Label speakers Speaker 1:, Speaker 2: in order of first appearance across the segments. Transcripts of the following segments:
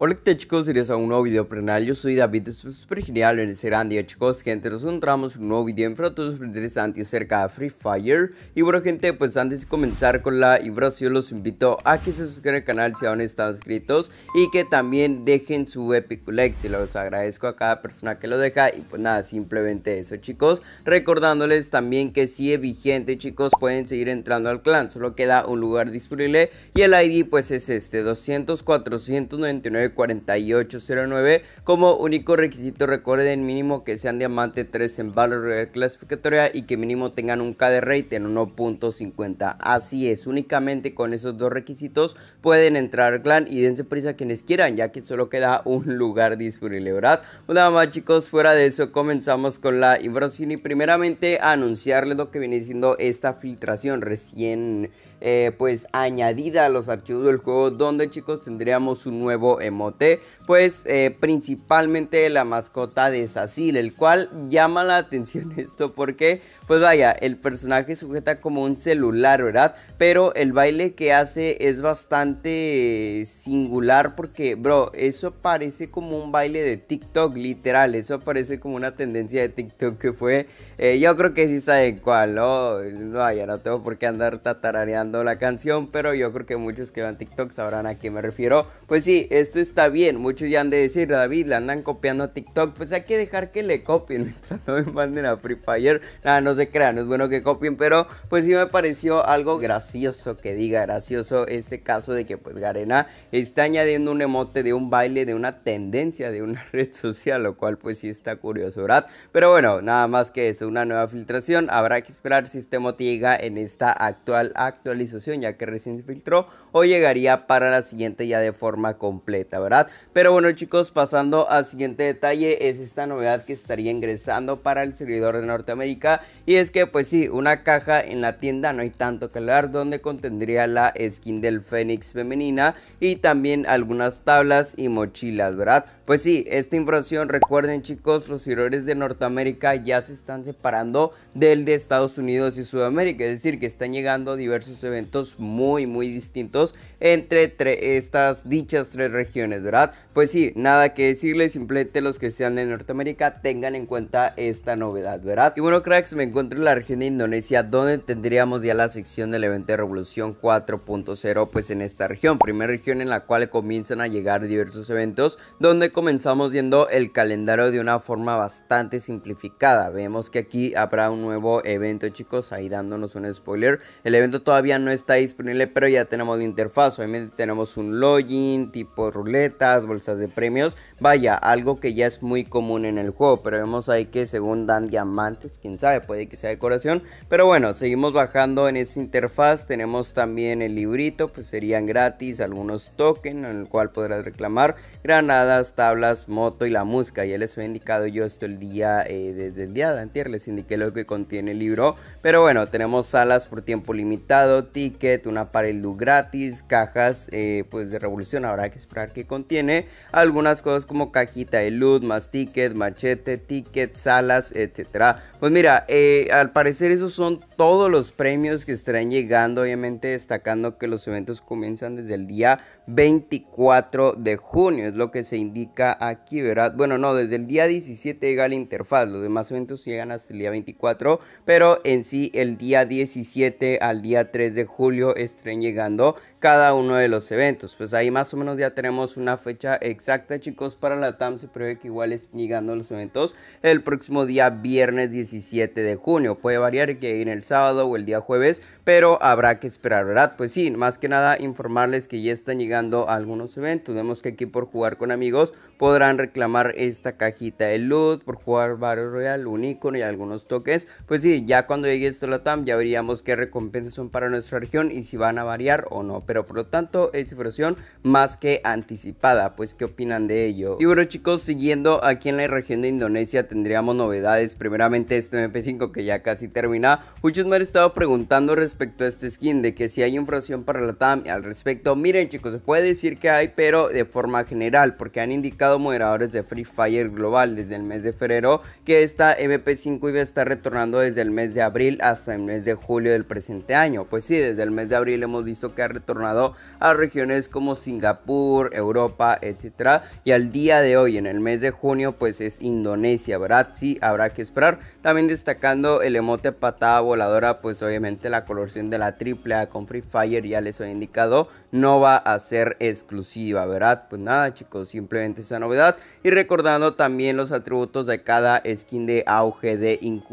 Speaker 1: Hola ¿qué tal chicos, eres a un nuevo video prenal, yo soy David, es super genial en el día chicos, gente, nos encontramos en un nuevo video todo super interesante acerca de Free Fire y bueno gente, pues antes de comenzar con la yo los invito a que se suscriban al canal si aún están suscritos y que también dejen su Epic like, se los agradezco a cada persona que lo deja y pues nada, simplemente eso chicos, recordándoles también que sigue vigente chicos, pueden seguir entrando al clan, solo queda un lugar disponible y el ID pues es este, 200 499 4809 Como único requisito, recuerden mínimo que sean diamante 3 en valor clasificatoria y que mínimo tengan un KD rate en 1.50. Así es, únicamente con esos dos requisitos pueden entrar clan y dense prisa quienes quieran, ya que solo queda un lugar disponible, ¿verdad? Pues nada más chicos, fuera de eso comenzamos con la inversión y primeramente anunciarles lo que viene siendo esta filtración recién eh, pues añadida a los archivos del juego donde chicos tendríamos un nuevo emote pues eh, principalmente la mascota de Sacil el cual llama la atención esto porque pues vaya el personaje sujeta como un celular verdad pero el baile que hace es bastante singular porque bro eso parece como un baile de TikTok literal eso parece como una tendencia de TikTok que fue eh, yo creo que sí saben cuál no vaya no tengo por qué andar tatarareando la canción, pero yo creo que muchos que van TikTok sabrán a qué me refiero. Pues sí, esto está bien, muchos ya han de decir, David, la andan copiando a TikTok, pues hay que dejar que le copien mientras no me manden a Free Fire. Nada, no se crean, es bueno que copien, pero pues sí me pareció algo gracioso que diga, gracioso este caso de que pues Garena está añadiendo un emote de un baile, de una tendencia, de una red social, lo cual pues sí está curioso, ¿verdad? Pero bueno, nada más que eso, una nueva filtración, habrá que esperar si este emote llega en esta actual actual ya que recién se filtró o llegaría para la siguiente ya de forma completa, ¿verdad? Pero bueno chicos, pasando al siguiente detalle es esta novedad que estaría ingresando para el servidor de Norteamérica y es que pues sí, una caja en la tienda no hay tanto que hablar donde contendría la skin del Fénix femenina y también algunas tablas y mochilas, ¿verdad? Pues sí, esta información, recuerden chicos, los héroes de Norteamérica ya se están separando del de Estados Unidos y Sudamérica, es decir, que están llegando diversos eventos muy, muy distintos entre estas dichas tres regiones, ¿verdad? Pues sí, nada que decirles, simplemente los que sean de Norteamérica tengan en cuenta esta novedad, ¿verdad? Y bueno, cracks, me encuentro en la región de Indonesia, donde tendríamos ya la sección del evento de Revolución 4.0, pues en esta región, primera región en la cual comienzan a llegar diversos eventos, donde comenzamos viendo el calendario de una forma bastante simplificada. Vemos que aquí habrá un nuevo evento, chicos, ahí dándonos un spoiler. El evento todavía no está disponible, pero ya tenemos la interfaz Obviamente tenemos un login, tipo ruletas, bolsas de premios. Vaya, algo que ya es muy común en el juego. Pero vemos ahí que según dan diamantes, quién sabe, puede que sea decoración. Pero bueno, seguimos bajando en esa interfaz. Tenemos también el librito, pues serían gratis, algunos tokens en el cual podrás reclamar. Granadas, tablas, moto y la música. Ya les he indicado yo esto el día, eh, desde el día de antier, les indiqué lo que contiene el libro. Pero bueno, tenemos salas por tiempo limitado, ticket, una pared gratis, cajas eh, pues de revolución. Habrá que esperar que contiene algunas cosas como cajita de luz, más tickets, machete, tickets, salas, etcétera. Pues mira, eh, al parecer esos son todos los premios que estarán llegando. Obviamente destacando que los eventos comienzan desde el día 24 de junio. Es lo que se indica aquí, ¿verdad? Bueno, no, desde el día 17 llega la interfaz. Los demás eventos llegan hasta el día 24. Pero en sí, el día 17 al día 3 de julio estarán llegando cada uno de los eventos. Pues ahí más o menos ya tenemos una fecha exacta, chicos, para la TAM. Se prevé que igual es llegando los eventos el próximo día viernes 17 de junio. Puede variar que en el sábado o el día jueves pero habrá que esperar, ¿verdad? Pues sí, más que nada informarles que ya están llegando algunos eventos. Vemos que aquí por jugar con amigos podrán reclamar esta cajita de loot, por jugar Battle Royale, un icono y algunos toques. Pues sí, ya cuando llegue esto a la TAM ya veríamos qué recompensas son para nuestra región y si van a variar o no. Pero por lo tanto es información más que anticipada, pues qué opinan de ello. Y bueno chicos, siguiendo aquí en la región de Indonesia tendríamos novedades. Primeramente este MP5 que ya casi termina. Muchos me han estado preguntando respecto respecto a este skin, de que si hay infracción para la TAM al respecto, miren chicos, se puede decir que hay, pero de forma general, porque han indicado moderadores de Free Fire Global desde el mes de febrero que esta MP5 iba a estar retornando desde el mes de abril hasta el mes de julio del presente año. Pues sí, desde el mes de abril hemos visto que ha retornado a regiones como Singapur, Europa, etcétera, y al día de hoy, en el mes de junio, pues es Indonesia, ¿verdad? Sí, habrá que esperar. También destacando el emote patada voladora, pues obviamente la color de la AAA con Free Fire, ya les había indicado, no va a ser exclusiva, ¿verdad? Pues nada, chicos, simplemente esa novedad. Y recordando también los atributos de cada skin de auge de Incuba,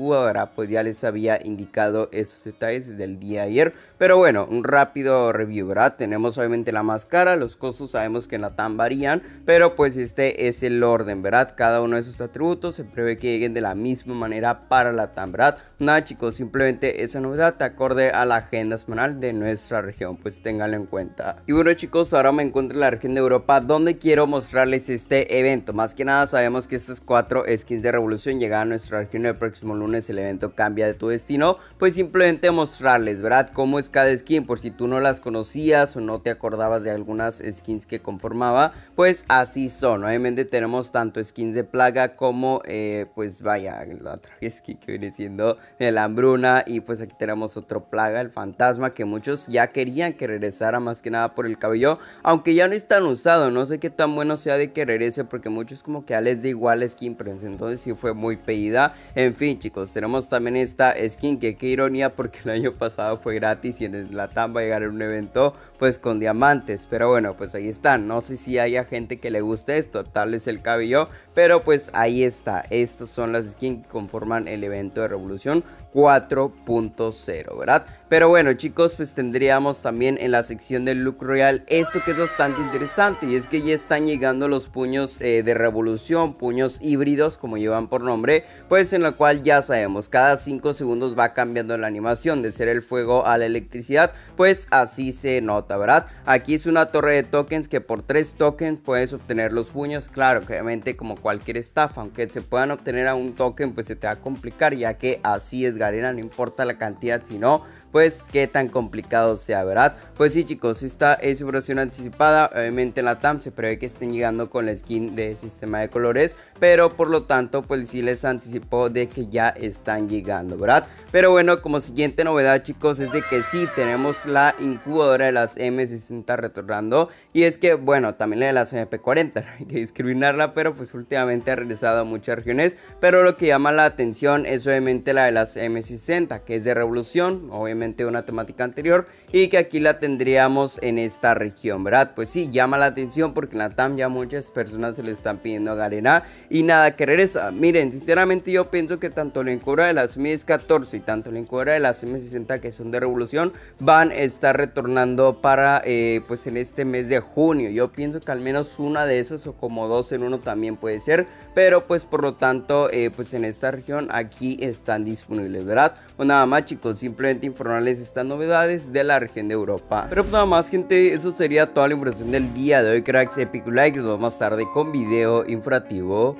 Speaker 1: Pues ya les había indicado esos detalles desde el día de ayer. Pero bueno, un rápido review, ¿verdad? Tenemos obviamente la máscara, los costos sabemos que en la TAM varían, pero pues este es el orden, ¿verdad? Cada uno de esos atributos se prevé que lleguen de la misma manera para la TAM, ¿verdad? Nada, chicos, simplemente esa novedad acorde a la agenda semanal de nuestra región, pues ténganlo en cuenta. Y bueno chicos, ahora me encuentro en la región de Europa donde quiero mostrarles este evento. Más que nada sabemos que estas cuatro skins de revolución llegan a nuestra región el próximo lunes, el evento cambia de tu destino, pues simplemente mostrarles, ¿verdad? Cómo es cada skin, por si tú no las conocías o no te acordabas de algunas skins que conformaba, pues así son. Obviamente tenemos tanto skins de plaga como, eh, pues vaya, la otra skin que viene siendo la hambruna y pues aquí tenemos otro plaga el fantasma, que muchos ya querían que regresara más que nada por el cabello, aunque ya no es tan usado, no sé qué tan bueno sea de que regrese, porque muchos como que les da igual la skin, pero entonces sí fue muy pedida. En fin, chicos, tenemos también esta skin, que qué ironía, porque el año pasado fue gratis y en la tamba llegaron a un evento pues con diamantes, pero bueno, pues ahí están, no sé si haya gente que le guste esto, tal es el cabello, pero pues ahí está, estas son las skins que conforman el evento de revolución 4.0, ¿verdad? Pero bueno chicos, pues tendríamos también en la sección del look royal esto que es bastante interesante y es que ya están llegando los puños eh, de revolución, puños híbridos como llevan por nombre, pues en la cual ya sabemos, cada 5 segundos va cambiando la animación de ser el fuego a la electricidad, pues así se nota, ¿verdad? Aquí es una torre de tokens que por 3 tokens puedes obtener los puños, claro, obviamente como cualquier estafa, aunque se puedan obtener a un token pues se te va a complicar ya que así es galera no importa la cantidad, sino pues qué tan complicado sea, ¿verdad? Pues sí chicos, esta es su versión anticipada, obviamente en la TAM se prevé que estén llegando con la skin de sistema de colores, pero por lo tanto pues sí les anticipó de que ya están llegando, ¿verdad? Pero bueno, como siguiente novedad chicos es de que sí tenemos la incubadora de las M60 retornando y es que bueno, también la de las MP40, hay que discriminarla, pero pues últimamente ha regresado a muchas regiones, pero lo que llama la atención es obviamente la de las M60, que es de revolución, obviamente una temática anterior y que aquí la tendríamos en esta región, ¿verdad? Pues sí, llama la atención porque en la TAM ya muchas personas se le están pidiendo a Garena y nada que esa. Miren, sinceramente yo pienso que tanto la encubra de las m 14 y tanto la encubra de las M60 que son de revolución van a estar retornando para eh, pues en este mes de junio. Yo pienso que al menos una de esas o como dos en uno también puede ser, pero pues por lo tanto eh, pues en esta región aquí están disponibles, ¿verdad? Pues nada más chicos, simplemente informar estas novedades de la región de Europa. Pero nada más gente, eso sería toda la información del día de hoy cracks, epic like, nos vemos más tarde con video informativo.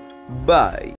Speaker 1: Bye.